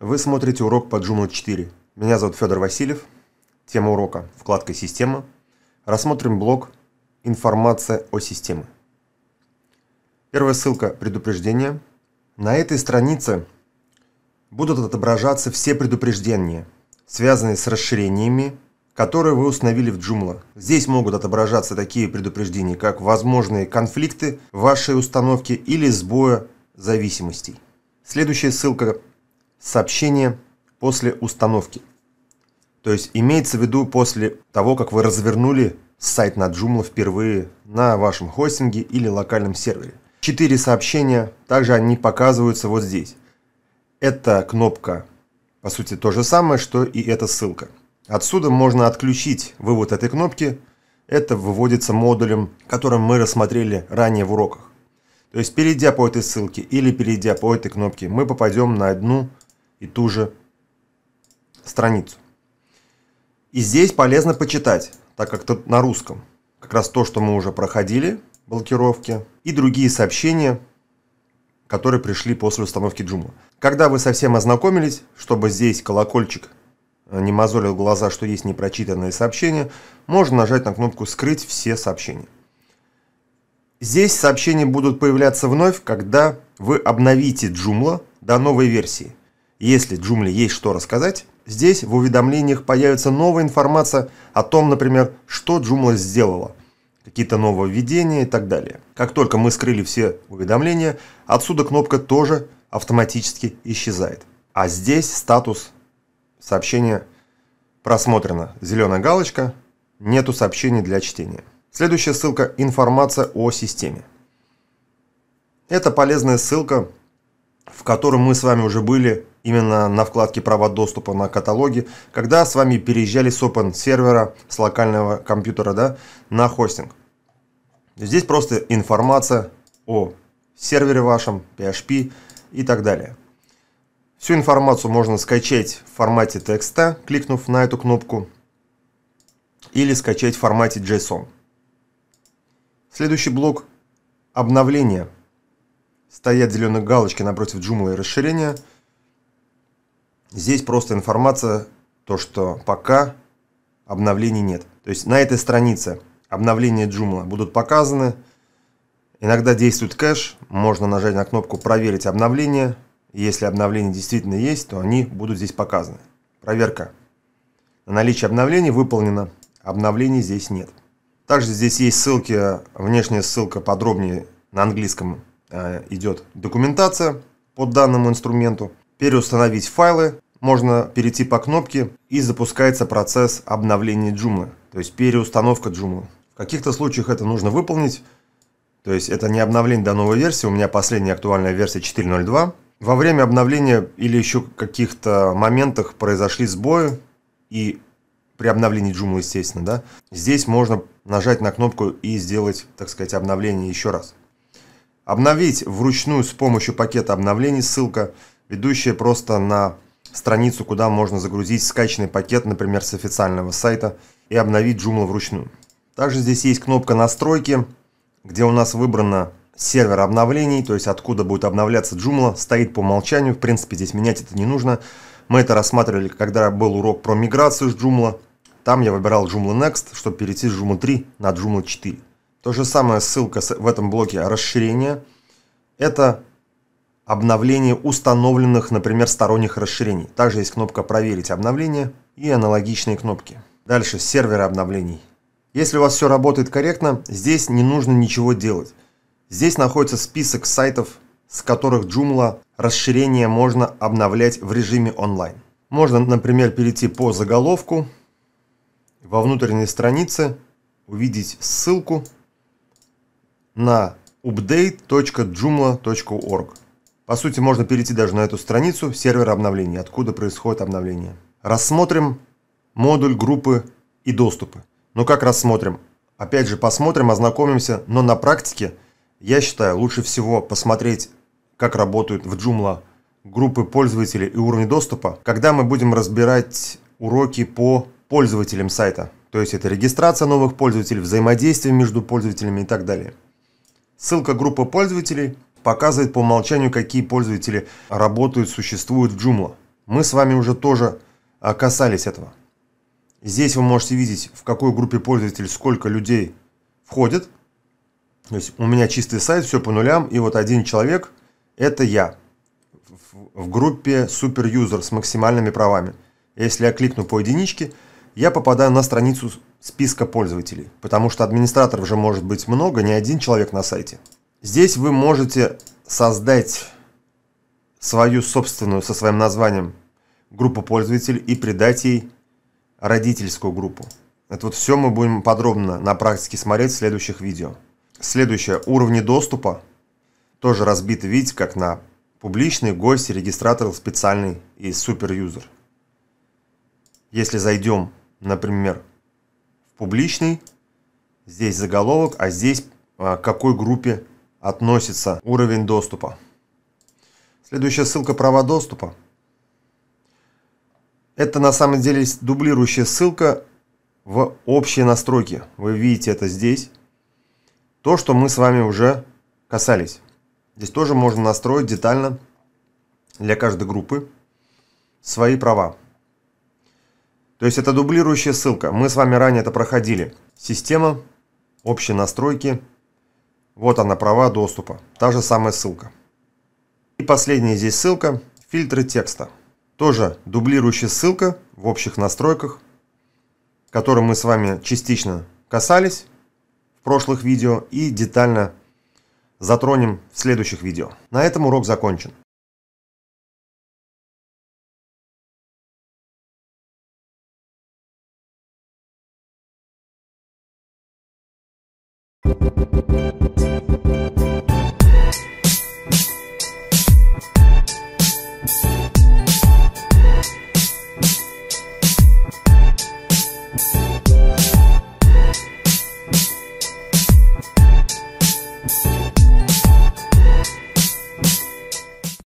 Вы смотрите урок по Joomla 4. Меня зовут Федор Васильев. Тема урока – вкладка «Система». Рассмотрим блок «Информация о системе». Первая ссылка – предупреждение. На этой странице будут отображаться все предупреждения, связанные с расширениями, которые вы установили в Joomla. Здесь могут отображаться такие предупреждения, как возможные конфликты вашей установки или сбоя зависимостей. Следующая ссылка сообщение после установки. То есть имеется в виду после того, как вы развернули сайт на Joomla впервые на вашем хостинге или локальном сервере. Четыре сообщения, также они показываются вот здесь. Эта кнопка, по сути, то же самое, что и эта ссылка. Отсюда можно отключить вывод этой кнопки. Это выводится модулем, которым мы рассмотрели ранее в уроках. То есть, перейдя по этой ссылке или перейдя по этой кнопке, мы попадем на одну и ту же страницу. И здесь полезно почитать, так как это на русском. Как раз то, что мы уже проходили, блокировки, и другие сообщения, которые пришли после установки Joomla. Когда вы совсем ознакомились, чтобы здесь колокольчик э, не мозолил глаза, что есть непрочитанные сообщения, можно нажать на кнопку «Скрыть все сообщения». Здесь сообщения будут появляться вновь, когда вы обновите Joomla до новой версии. Если Джумле есть что рассказать, здесь в уведомлениях появится новая информация о том, например, что Джумла сделала, какие-то нововведения и так далее. Как только мы скрыли все уведомления, отсюда кнопка тоже автоматически исчезает. А здесь статус сообщения просмотрено. Зеленая галочка, нету сообщений для чтения. Следующая ссылка – информация о системе. Это полезная ссылка, в которой мы с вами уже были именно на вкладке «Права доступа» на каталоге, когда с вами переезжали с Open сервера, с локального компьютера, да, на хостинг. Здесь просто информация о сервере вашем, PHP и так далее. Всю информацию можно скачать в формате текста, кликнув на эту кнопку, или скачать в формате JSON. Следующий блок – обновление. Стоят зеленые галочки напротив Joomla и расширения – Здесь просто информация, то что пока обновлений нет. То есть на этой странице обновления Joomla будут показаны. Иногда действует кэш, можно нажать на кнопку «Проверить обновление». Если обновления действительно есть, то они будут здесь показаны. Проверка. На наличие обновлений выполнено, обновлений здесь нет. Также здесь есть ссылки, внешняя ссылка подробнее на английском э, идет документация по данному инструменту переустановить файлы, можно перейти по кнопке и запускается процесс обновления Joomla, то есть переустановка Joomla. В каких-то случаях это нужно выполнить, то есть это не обновление до новой версии, у меня последняя актуальная версия 4.02. Во время обновления или еще каких-то моментах произошли сбои, и при обновлении Joomla, естественно, да, здесь можно нажать на кнопку и сделать, так сказать, обновление еще раз. Обновить вручную с помощью пакета обновлений, ссылка – ведущая просто на страницу, куда можно загрузить скачанный пакет, например, с официального сайта и обновить Joomla вручную. Также здесь есть кнопка настройки, где у нас выбрано сервер обновлений, то есть откуда будет обновляться Joomla, стоит по умолчанию, в принципе здесь менять это не нужно. Мы это рассматривали, когда был урок про миграцию с Joomla, там я выбирал Joomla Next, чтобы перейти с Joomla 3 на Joomla 4. То же самое ссылка в этом блоке расширения. Это обновление установленных, например, сторонних расширений. Также есть кнопка «Проверить обновление» и аналогичные кнопки. Дальше серверы обновлений. Если у вас все работает корректно, здесь не нужно ничего делать. Здесь находится список сайтов, с которых Joomla расширение можно обновлять в режиме онлайн. Можно, например, перейти по заголовку, во внутренней странице увидеть ссылку на update.joomla.org. По сути, можно перейти даже на эту страницу сервера обновления, откуда происходит обновление. Рассмотрим модуль группы и доступы. Но ну, как рассмотрим? Опять же, посмотрим, ознакомимся, но на практике, я считаю, лучше всего посмотреть, как работают в Joomla группы пользователей и уровни доступа, когда мы будем разбирать уроки по пользователям сайта. То есть это регистрация новых пользователей, взаимодействие между пользователями и так далее. Ссылка группы пользователей – показывает по умолчанию, какие пользователи работают, существуют в Joomla. Мы с вами уже тоже а, касались этого. Здесь вы можете видеть, в какой группе пользователей сколько людей входит. То есть у меня чистый сайт, все по нулям, и вот один человек – это я в группе супер-юзер с максимальными правами. Если я кликну по единичке, я попадаю на страницу списка пользователей, потому что администраторов же может быть много, не один человек на сайте. Здесь вы можете создать свою собственную со своим названием группу пользователей и придать ей родительскую группу. Это вот все мы будем подробно на практике смотреть в следующих видео. Следующее. Уровни доступа. Тоже разбиты, видите, как на публичный, гость, регистратор, специальный и супер-юзер. Если зайдем, например, в публичный, здесь заголовок, а здесь а, к какой группе относится уровень доступа. Следующая ссылка права доступа. Это на самом деле дублирующая ссылка в общие настройки. Вы видите это здесь. То, что мы с вами уже касались. Здесь тоже можно настроить детально для каждой группы свои права. То есть это дублирующая ссылка. Мы с вами ранее это проходили. Система, общие настройки, вот она, права доступа. Та же самая ссылка. И последняя здесь ссылка – фильтры текста. Тоже дублирующая ссылка в общих настройках, которым мы с вами частично касались в прошлых видео и детально затронем в следующих видео. На этом урок закончен. Thank you.